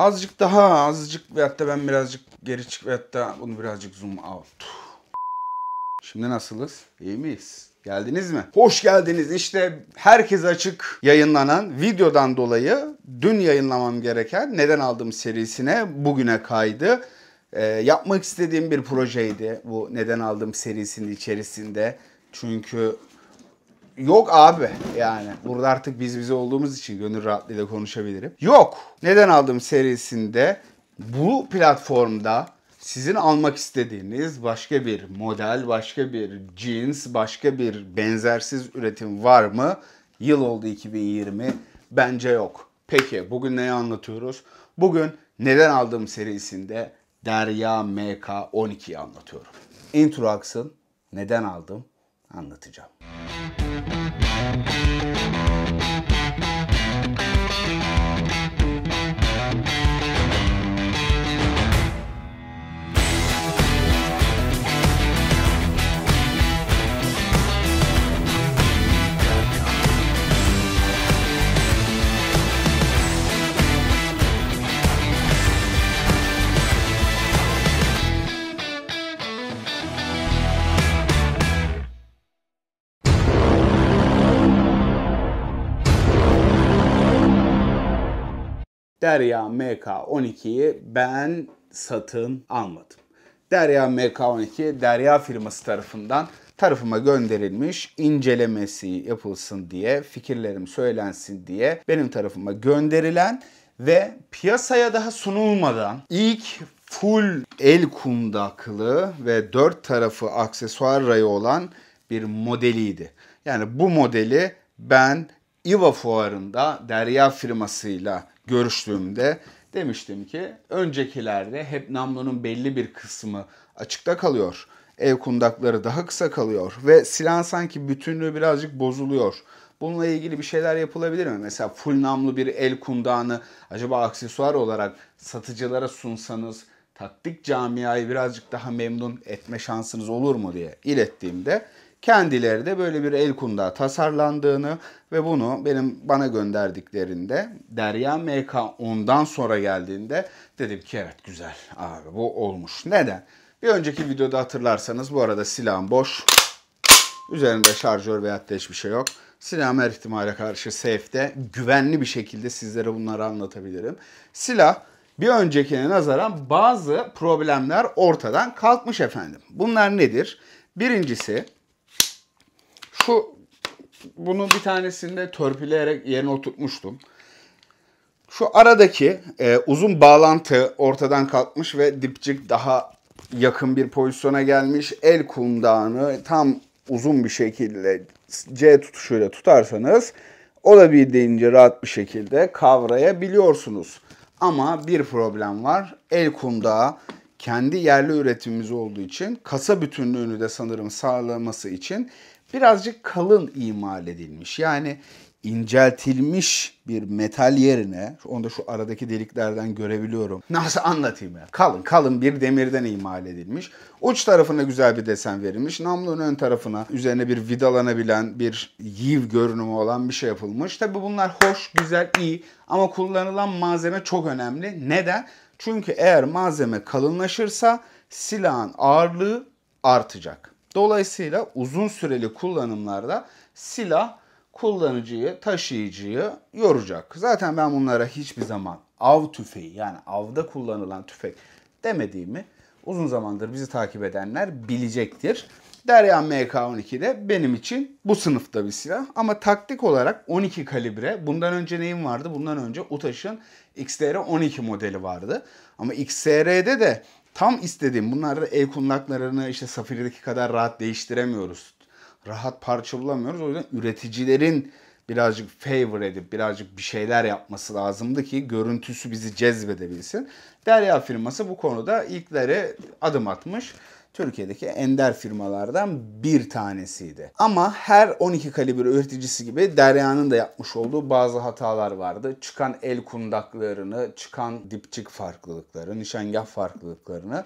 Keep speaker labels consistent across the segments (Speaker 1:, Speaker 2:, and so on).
Speaker 1: Azıcık daha azıcık veyahut da ben birazcık geri çık veyahut da bunu birazcık zoom out. Şimdi nasılız? İyi miyiz? Geldiniz mi? Hoş geldiniz. İşte herkes açık yayınlanan videodan dolayı dün yayınlamam gereken neden aldım serisine bugüne kaydı. Ee, yapmak istediğim bir projeydi bu neden aldım serisinin içerisinde. Çünkü Yok abi yani. Burada artık biz bize olduğumuz için gönül rahatlığıyla konuşabilirim. Yok. Neden aldım serisinde bu platformda sizin almak istediğiniz başka bir model, başka bir jeans, başka bir benzersiz üretim var mı? Yıl oldu 2020. Bence yok. Peki bugün neyi anlatıyoruz? Bugün neden aldığım serisinde Derya MK12'yi anlatıyorum. Introax'ın neden aldım anlatacağım. Derya MK12'yi ben satın almadım. Derya MK12 Derya firması tarafından tarafıma gönderilmiş incelemesi yapılsın diye fikirlerim söylensin diye benim tarafıma gönderilen ve piyasaya daha sunulmadan ilk full el kundaklı ve dört tarafı aksesuar rayı olan bir modeliydi. Yani bu modeli ben İva fuarında Derya firmasıyla görüştüğümde demiştim ki öncekilerde hep namlunun belli bir kısmı açıkta kalıyor. Ev kundakları daha kısa kalıyor ve silah sanki bütünlüğü birazcık bozuluyor. Bununla ilgili bir şeyler yapılabilir mi? Mesela full namlu bir el kundağını acaba aksesuar olarak satıcılara sunsanız taktik camiayı birazcık daha memnun etme şansınız olur mu diye ilettiğimde Kendileri de böyle bir el kunda tasarlandığını ve bunu benim bana gönderdiklerinde Derya MK ondan sonra geldiğinde dedim ki evet güzel abi bu olmuş. Neden? Bir önceki videoda hatırlarsanız bu arada silahım boş. Üzerinde şarjör veya da hiçbir şey yok. Silah her ihtimale karşı safe'de güvenli bir şekilde sizlere bunları anlatabilirim. Silah bir öncekine nazaran bazı problemler ortadan kalkmış efendim. Bunlar nedir? Birincisi şu bunu bir tanesinde törpüleyerek yerine oturtmuştum. Şu aradaki e, uzun bağlantı ortadan kalkmış ve dipçik daha yakın bir pozisyona gelmiş. El kundağını tam uzun bir şekilde C tutuşuyla tutarsanız olabildiğince rahat bir şekilde kavrayabiliyorsunuz. Ama bir problem var. El kumdağı kendi yerli üretimimiz olduğu için kasa bütünlüğünü de sanırım sağlaması için birazcık kalın imal edilmiş. Yani inceltilmiş bir metal yerine, onu da şu aradaki deliklerden görebiliyorum. Nasıl anlatayım ya? Kalın, kalın bir demirden imal edilmiş. Uç tarafına güzel bir desen verilmiş. Namlunun ön tarafına üzerine bir vidalanabilen bir yiv görünümü olan bir şey yapılmış. Tabi bunlar hoş, güzel, iyi ama kullanılan malzeme çok önemli. Neden? Çünkü eğer malzeme kalınlaşırsa silahın ağırlığı artacak. Dolayısıyla uzun süreli kullanımlarda silah kullanıcıyı, taşıyıcıyı yoracak. Zaten ben bunlara hiçbir zaman av tüfeği yani avda kullanılan tüfek demediğimi uzun zamandır bizi takip edenler bilecektir. Derya MK12 de benim için bu sınıfta bir silah. Ama taktik olarak 12 kalibre. Bundan önce neyim vardı? Bundan önce UTAŞ'ın XTR 12 modeli vardı. Ama XSR'de de tam istediğim bunlarda el kundaklarını işte Safir'deki kadar rahat değiştiremiyoruz. Rahat parça bulamıyoruz. O yüzden üreticilerin birazcık favor edip birazcık bir şeyler yapması lazımdı ki görüntüsü bizi cezbedebilsin. Derya firması bu konuda ilkleri adım atmış. Türkiye'deki ender firmalardan bir tanesiydi. Ama her 12 kalibre üreticisi gibi Derya'nın da yapmış olduğu bazı hatalar vardı. Çıkan el kundaklarını, çıkan dipçik farklılıkları, nişangah farklılıklarını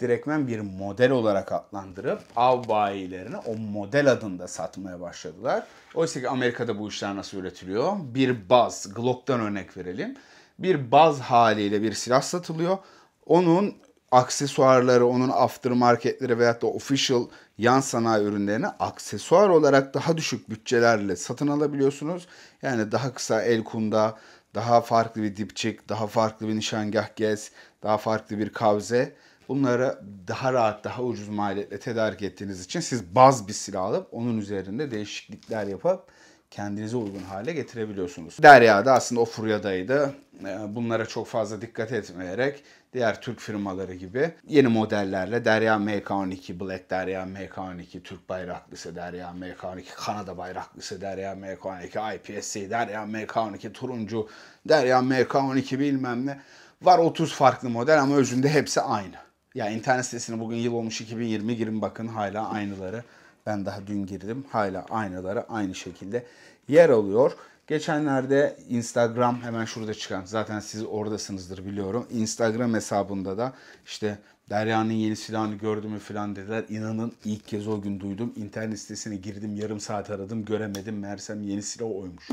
Speaker 1: direktmen bir model olarak adlandırıp av bayilerine o model adında satmaya başladılar. Oysa ki Amerika'da bu işler nasıl üretiliyor? Bir baz, Glock'tan örnek verelim. Bir baz haliyle bir silah satılıyor. Onun aksesuarları, onun aftermarketleri veyahut da official yan sanayi ürünlerini aksesuar olarak daha düşük bütçelerle satın alabiliyorsunuz. Yani daha kısa el kunda, daha farklı bir dipçik, daha farklı bir nişangah gez, daha farklı bir kavze. Bunları daha rahat, daha ucuz maliyetle tedarik ettiğiniz için siz baz bir silah alıp onun üzerinde değişiklikler yapıp kendinize uygun hale getirebiliyorsunuz. Derya da aslında o furyadaydı. Ee, bunlara çok fazla dikkat etmeyerek diğer Türk firmaları gibi yeni modellerle Derya MK12 Black, Derya MK12 Türk bayraklısı, Derya MK12 Kanada bayraklısı, Derya MK12 IPSC, Derya MK12 turuncu, Derya MK12 bilmem ne. Var 30 farklı model ama özünde hepsi aynı. Ya yani internet sitesine bugün yıl olmuş 2020 girin bakın hala aynıları ben daha dün girdim. Hala aynalara aynı şekilde yer alıyor. Geçenlerde Instagram hemen şurada çıkan zaten siz oradasınızdır biliyorum. Instagram hesabında da işte Derya'nın yeni silahını gördü mü falan dediler. İnanın ilk kez o gün duydum. İnternet sitesine girdim yarım saat aradım göremedim. Mersem yeni silah oymuş.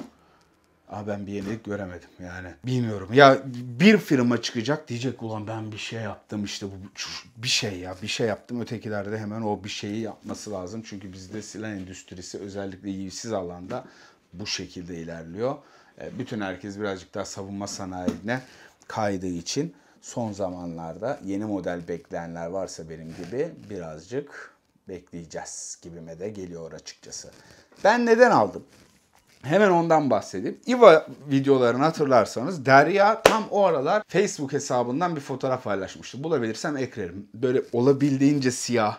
Speaker 1: Aa ben bir yenilik göremedim yani. Bilmiyorum. Ya bir firma çıkacak diyecek ulan ben bir şey yaptım işte bu bir şey ya bir şey yaptım. Ötekilerde hemen o bir şeyi yapması lazım. Çünkü bizde silah endüstrisi özellikle yivsiz alanda bu şekilde ilerliyor. E, bütün herkes birazcık daha savunma sanayine kaydığı için son zamanlarda yeni model bekleyenler varsa benim gibi birazcık bekleyeceğiz gibime de geliyor açıkçası. Ben neden aldım? Hemen ondan bahsedeyim. Iva videolarını hatırlarsanız Derya tam o aralar Facebook hesabından bir fotoğraf paylaşmıştı. Bulabilirsem eklerim. Böyle olabildiğince siyah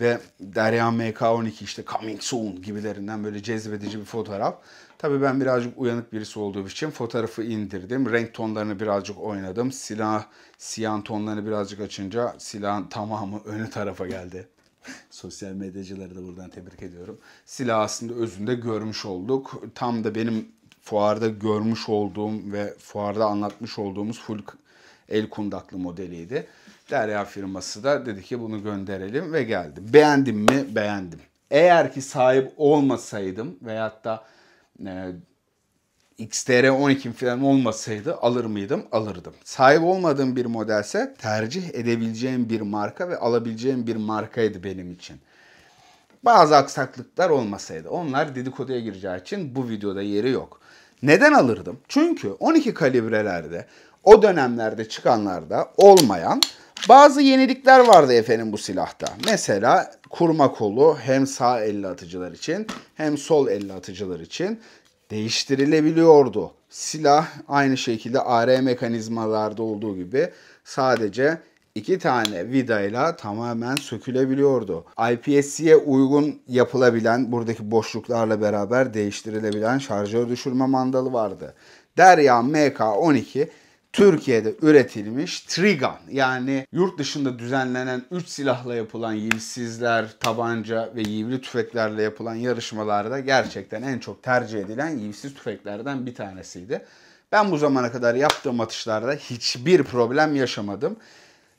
Speaker 1: ve Derya MK12 işte coming soon gibilerinden böyle cezbedici bir fotoğraf. Tabii ben birazcık uyanık birisi olduğum için fotoğrafı indirdim. Renk tonlarını birazcık oynadım. Silah, siyah tonlarını birazcık açınca silahın tamamı öne tarafa geldi. Sosyal medyacıları da buradan tebrik ediyorum. Silah aslında özünde görmüş olduk. Tam da benim fuarda görmüş olduğum ve fuarda anlatmış olduğumuz full el kundaklı modeliydi. Derya firması da dedi ki bunu gönderelim ve geldi. Beğendim mi? Beğendim. Eğer ki sahip olmasaydım veyahut da e, XTR12 falan olmasaydı alır mıydım? Alırdım. Sahip olmadığım bir modelse tercih edebileceğim bir marka ve alabileceğim bir markaydı benim için. Bazı aksaklıklar olmasaydı. Onlar dedikoduya gireceği için bu videoda yeri yok. Neden alırdım? Çünkü 12 kalibrelerde o dönemlerde çıkanlarda olmayan bazı yenilikler vardı efendim bu silahta. Mesela kurma kolu hem sağ elle atıcılar için hem sol elle atıcılar için değiştirilebiliyordu. Silah aynı şekilde AR mekanizmalarda olduğu gibi sadece iki tane vidayla tamamen sökülebiliyordu. IPSC'ye uygun yapılabilen buradaki boşluklarla beraber değiştirilebilen şarjör düşürme mandalı vardı. Derya MK12 Türkiye'de üretilmiş Trigan, yani yurt dışında düzenlenen 3 silahla yapılan yivsizler, tabanca ve yivli tüfeklerle yapılan yarışmalarda gerçekten en çok tercih edilen yivsiz tüfeklerden bir tanesiydi. Ben bu zamana kadar yaptığım atışlarda hiçbir problem yaşamadım.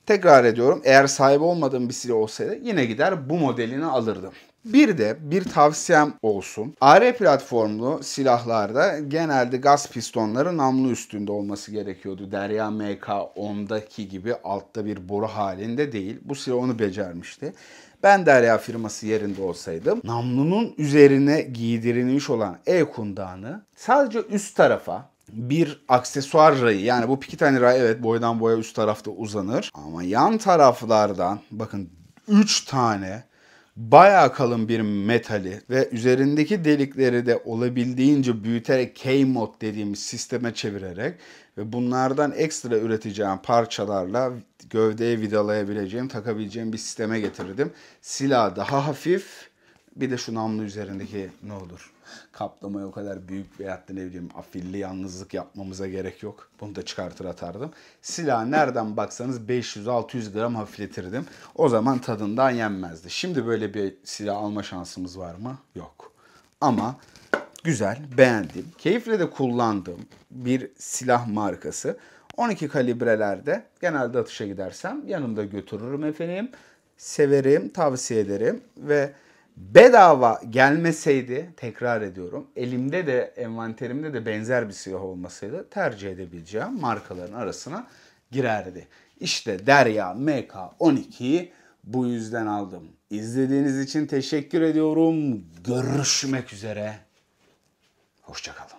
Speaker 1: Tekrar ediyorum eğer sahip olmadığım bir silah olsaydı yine gider bu modelini alırdım. Bir de bir tavsiyem olsun. AR platformlu silahlarda genelde gaz pistonları namlu üstünde olması gerekiyordu. Derya MK10'daki gibi altta bir boru halinde değil. Bu silah onu becermişti. Ben Derya firması yerinde olsaydım namlunun üzerine giydirilmiş olan E kundağını sadece üst tarafa bir aksesuar rayı yani bu iki tane ray evet boydan boya üst tarafta uzanır ama yan taraflardan bakın 3 tane bayağı kalın bir metali ve üzerindeki delikleri de olabildiğince büyüterek K-mod dediğimiz sisteme çevirerek ve bunlardan ekstra üreteceğim parçalarla gövdeye vidalayabileceğim, takabileceğim bir sisteme getirdim. Silah daha hafif, bir de şu namlu üzerindeki ne olur. Kaplamaya o kadar büyük bir da ne bileyim afilli yalnızlık yapmamıza gerek yok. Bunu da çıkartır atardım. silah nereden baksanız 500-600 gram hafifletirdim. O zaman tadından yenmezdi. Şimdi böyle bir silah alma şansımız var mı? Yok. Ama güzel, beğendim. keyifle de kullandığım bir silah markası. 12 kalibrelerde genelde atışa gidersem yanımda götürürüm efendim. Severim, tavsiye ederim ve bedava gelmeseydi tekrar ediyorum elimde de envanterimde de benzer bir siyah olmasaydı tercih edebileceğim markaların arasına girerdi. İşte Derya MK12'yi bu yüzden aldım. İzlediğiniz için teşekkür ediyorum. Görüşmek üzere. Hoşçakalın.